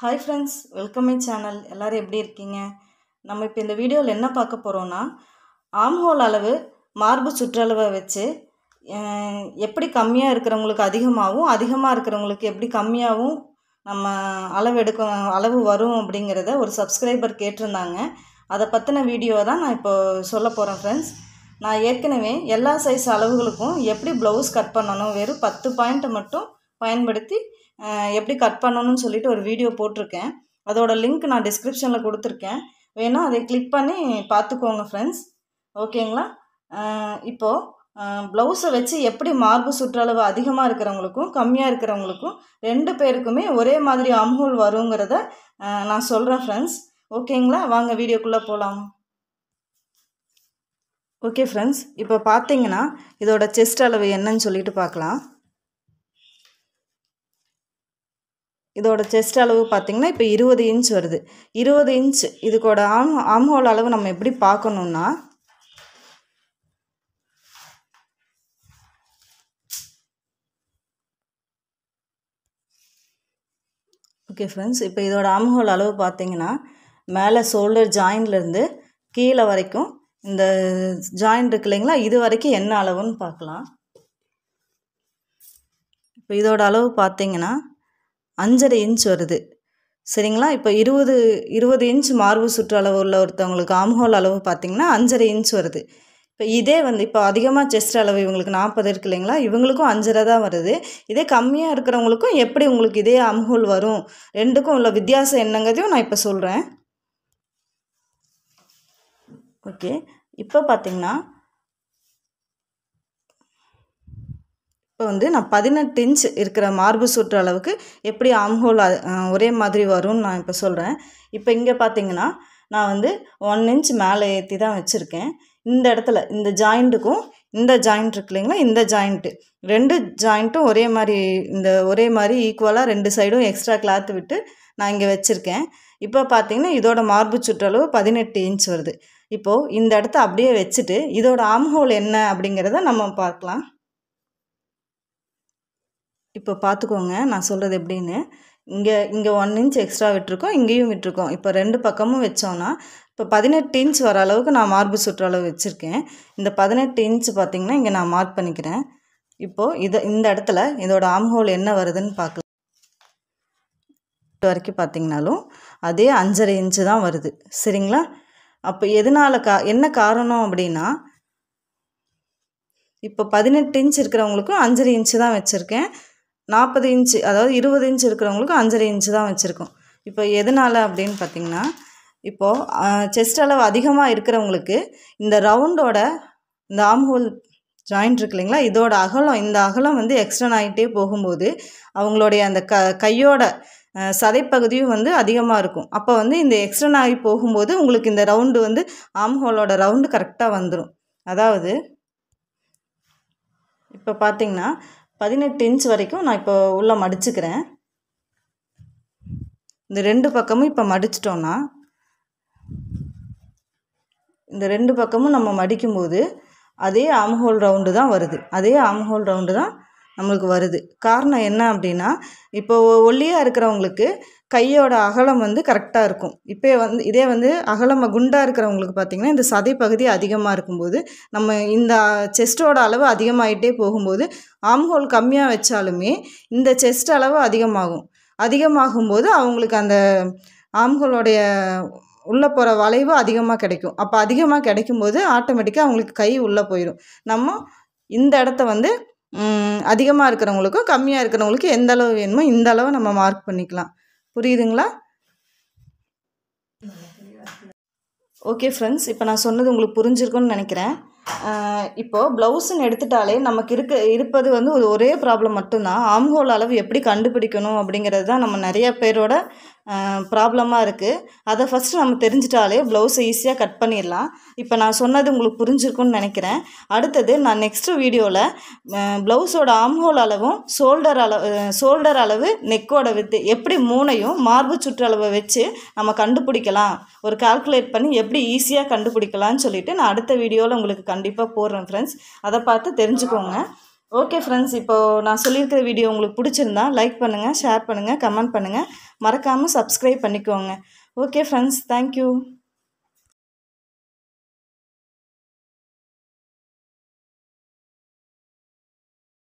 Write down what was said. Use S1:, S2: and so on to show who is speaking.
S1: hi friends welcome my channel எல்லோரும் எப்படி இருக்கீங்க நம்ம இப்போ இந்த வீடியோவில் என்ன பார்க்க போகிறோன்னா ஆம்ஹோல் அளவு மார்பு சுற்றளவை வச்சு எப்படி கம்மியாக இருக்கிறவங்களுக்கு அதிகமாகவும் அதிகமாக இருக்கிறவங்களுக்கு எப்படி கம்மியாகவும் நம்ம அளவு எடுக்க அளவு வரும் அப்படிங்கிறத ஒரு சப்ஸ்கிரைபர் கேட்டிருந்தாங்க அதை பற்றின வீடியோ தான் நான் இப்போ சொல்ல போகிறேன் ஃப்ரெண்ட்ஸ் நான் ஏற்கனவே எல்லா சைஸ் அளவுகளுக்கும் எப்படி ப்ளவுஸ் கட் பண்ணணும் வெறும் பத்து பாயிண்ட்டை மட்டும் பயன்படுத்தி எப்படி கட் பண்ணணும்னு சொல்லிட்டு ஒரு வீடியோ போட்டிருக்கேன் அதோட லிங்க் நான் டிஸ்கிரிப்ஷனில் கொடுத்துருக்கேன் வேணால் அதை கிளிக் பண்ணி பார்த்துக்கோங்க ஃப்ரெண்ட்ஸ் ஓகேங்களா இப்போது ப்ளவுஸை வச்சு எப்படி மார்பு சுற்றளவு அதிகமாக இருக்கிறவங்களுக்கும் கம்மியாக இருக்கிறவங்களுக்கும் ரெண்டு பேருக்குமே ஒரே மாதிரி அம்ஹூல் வருங்கிறத நான் சொல்கிறேன் ஃப்ரெண்ட்ஸ் ஓகேங்களா வாங்க வீடியோக்குள்ளே போகலாம் ஓகே ஃப்ரெண்ட்ஸ் இப்போ பார்த்தீங்கன்னா இதோட செஸ்ட் அளவு என்னன்னு சொல்லிட்டு பார்க்கலாம் இதோட செஸ்ட் அளவு பார்த்திங்கன்னா இப்போ இருபது இன்ச் வருது இருபது இன்ச் இதுக்கோட ஆம் ஆம்ஹோல் அளவு நம்ம எப்படி பார்க்கணுன்னா ஓகே ஃப்ரெண்ட்ஸ் இப்போ இதோட ஆம்ஹோல் அளவு பார்த்திங்கன்னா மேலே ஷோல்டர் ஜாயின்லேருந்து கீழே வரைக்கும் இந்த ஜாயின் இருக்கு இல்லைங்களா இது வரைக்கும் என்ன அளவுன்னு பார்க்கலாம் இப்போ இதோட அளவு பார்த்திங்கன்னா அஞ்சரை இன்ச் வருது சரிங்களா இப்போ இருபது இருபது இன்ச் மார்பு சுற்று அளவு உள்ள ஒருத்தவங்களுக்கு ஆம்ஹோல் அளவு பார்த்திங்கன்னா அஞ்சரை இன்ச் வருது இப்போ இதே வந்து இப்போ அதிகமாக செஸ்ட் அளவு இவங்களுக்கு நாற்பது இருக்கு இல்லைங்களா இவங்களுக்கும் அஞ்சரை தான் வருது இதே கம்மியாக இருக்கிறவங்களுக்கும் எப்படி உங்களுக்கு இதே அம்ஹோல் வரும் ரெண்டுக்கும் உள்ள வித்தியாசம் என்னங்கிறதையும் நான் இப்போ சொல்கிறேன் ஓகே இப்போ பார்த்திங்கன்னா இப்போ வந்து நான் பதினெட்டு இன்ச் இருக்கிற மார்பு சுற்று அளவுக்கு எப்படி ஆம்ஹோல் ஒரே மாதிரி வரும்னு நான் இப்போ சொல்கிறேன் இப்போ இங்கே பார்த்தீங்கன்னா நான் வந்து ஒன் இன்ச் மேலே ஏற்றி தான் வச்சுருக்கேன் இந்த இடத்துல இந்த ஜாயிண்ட்டுக்கும் இந்த ஜாயிண்ட் இருக்கு இல்லைங்களா இந்த ஜாயிண்ட்டு ரெண்டு ஜாயிண்ட்டும் ஒரே மாதிரி இந்த ஒரே மாதிரி ஈக்குவலாக ரெண்டு சைடும் எக்ஸ்ட்ரா கிளாத்து விட்டு நான் இங்கே வச்சுருக்கேன் இப்போ பார்த்தீங்கன்னா இதோட மார்பு சுற்றளவு பதினெட்டு இன்ச் வருது இப்போது இந்த இடத்த அப்படியே வச்சுட்டு இதோட ஆம்ஹோல் என்ன அப்படிங்கிறத நம்ம பார்க்கலாம் இப்போ பார்த்துக்கோங்க நான் சொல்கிறது எப்படின்னு இங்கே இங்கே ஒன் இன்ச் எக்ஸ்ட்ரா விட்டுருக்கோம் இங்கேயும் விட்டுருக்கோம் இப்போ ரெண்டு பக்கமும் வச்சோன்னா இப்போ பதினெட்டு இன்ச் வர அளவுக்கு நான் மார்பு சுற்று அளவு வச்சுருக்கேன் இந்த பதினெட்டு இன்ச் பார்த்திங்கன்னா இங்கே நான் மார்க் பண்ணிக்கிறேன் இப்போது இதை இந்த இடத்துல இதோட ஆம்ஹோல் என்ன வருதுன்னு பார்க்கலாம் வரைக்கும் பார்த்திங்கனாலும் அதே அஞ்சரை இன்ச்சு தான் வருது சரிங்களா அப்போ எதனால் கா என்ன காரணம் அப்படின்னா இப்போ பதினெட்டு இன்ச் இருக்கிறவங்களுக்கும் அஞ்சரை இன்ச்சு தான் வச்சுருக்கேன் நாற்பது இன்ச்சு அதாவது இருபது இன்ச்சு இருக்கிறவங்களுக்கு அஞ்சரை இன்ச்சு தான் வச்சுருக்கோம் இப்போ எதனால் அப்படின்னு பார்த்திங்கன்னா இப்போது செஸ்ட் அளவு அதிகமாக இருக்கிறவங்களுக்கு இந்த ரவுண்டோட இந்த ஆம்ஹோல் ஜாயின்ட் இருக்கு இல்லைங்களா இதோட அகலம் இந்த அகலம் வந்து எக்ஸ்டன் ஆகிட்டே போகும்போது அவங்களுடைய அந்த க கையோட சதைப்பகுதியும் வந்து அதிகமாக இருக்கும் அப்போ வந்து இந்த எக்ஸ்டன் ஆகி போகும்போது உங்களுக்கு இந்த ரவுண்டு வந்து ஆம்ஹோலோட ரவுண்டு கரெக்டாக வந்துடும் அதாவது இப்போ பார்த்திங்கன்னா பதினெட்டு இன்ச் வரைக்கும் நான் இப்போ உள்ளே மடிச்சுக்கிறேன் இந்த ரெண்டு பக்கமும் இப்போ மடிச்சிட்டோன்னா இந்த ரெண்டு பக்கமும் நம்ம மடிக்கும்போது அதே ஆம்ஹோல் ரவுண்டு தான் வருது அதே ஆம்ஹோல் ரவுண்டு தான் நம்மளுக்கு வருது காரணம் என்ன அப்படின்னா இப்போ ஒல்லியாக இருக்கிறவங்களுக்கு கையோட அகலம் வந்து கரெக்டாக இருக்கும் இப்போ வந்து இதே வந்து அகலமாக குண்டாக இருக்கிறவங்களுக்கு பார்த்திங்கன்னா இந்த சதை பகுதி அதிகமாக இருக்கும்போது நம்ம இந்த செஸ்ட்டோட அளவு அதிகமாகிட்டே போகும்போது ஆம்ஹோல் கம்மியாக வச்சாலுமே இந்த செஸ்ட் அளவு அதிகமாகும் அதிகமாகும்போது அவங்களுக்கு அந்த ஆம்ஹோலோடைய உள்ளே போகிற வளைவு அதிகமாக கிடைக்கும் அப்போ அதிகமாக கிடைக்கும்போது ஆட்டோமேட்டிக்காக அவங்களுக்கு கை உள்ளே போயிடும் நம்ம இந்த இடத்த வந்து அதிகமாக இருக்கிறவங்களுக்கும் கம்மியாக இருக்கிறவங்களுக்கும் எந்த அளவு வேணுமோ இந்த அளவு நம்ம மார்க் பண்ணிக்கலாம் புரியுதுங்களா ஓகே ஃப்ரெண்ட்ஸ் இப்போ நான் சொன்னது உங்களுக்கு புரிஞ்சிருக்குன்னு நினைக்கிறேன் இப்போது ப்ளவுஸுன்னு எடுத்துட்டாலே நமக்கு இருக்க இருப்பது வந்து ஒரு ஒரே ப்ராப்ளம் மட்டும்தான் ஆம்ஹோல் அளவு எப்படி கண்டுபிடிக்கணும் அப்படிங்கிறது தான் நம்ம நிறைய பேரோட ப்ராப்ளமாக இருக்குது அதை ஃபஸ்ட்டு நம்ம தெரிஞ்சிட்டாலே ப்ளவுஸை ஈஸியாக கட் பண்ணிடலாம் இப்போ நான் சொன்னது உங்களுக்கு புரிஞ்சிருக்கும்னு நினைக்கிறேன் அடுத்தது நான் நெக்ஸ்ட்டு வீடியோவில் ப்ளவுஸோட ஆம்ஹோல் அளவும் ஷோல்டர் அளவு ஷோல்டர் அளவு நெக்கோட வித்து எப்படி மூணையும் மார்பு சுற்றளவை வச்சு நம்ம கண்டுபிடிக்கலாம் ஒரு கால்குலேட் பண்ணி எப்படி ஈஸியாக கண்டுபிடிக்கலாம்னு சொல்லிவிட்டு நான் அடுத்த வீடியோவில் உங்களுக்கு கண்டிப்பாக போடுறேன் ஃப்ரெண்ட்ஸ் அதை பார்த்து தெரிஞ்சுக்கோங்க ஓகே ஃப்ரெண்ட்ஸ் இப்போது நான் சொல்லியிருக்கிற வீடியோ உங்களுக்கு பிடிச்சிருந்தா லைக் பண்ணுங்கள் ஷேர் பண்ணுங்கள் கமெண்ட் பண்ணுங்கள் மறக்காமல் சப்ஸ்கிரைப் பண்ணிக்கோங்க ஓகே ஃப்ரெண்ட்ஸ் தேங்க்யூ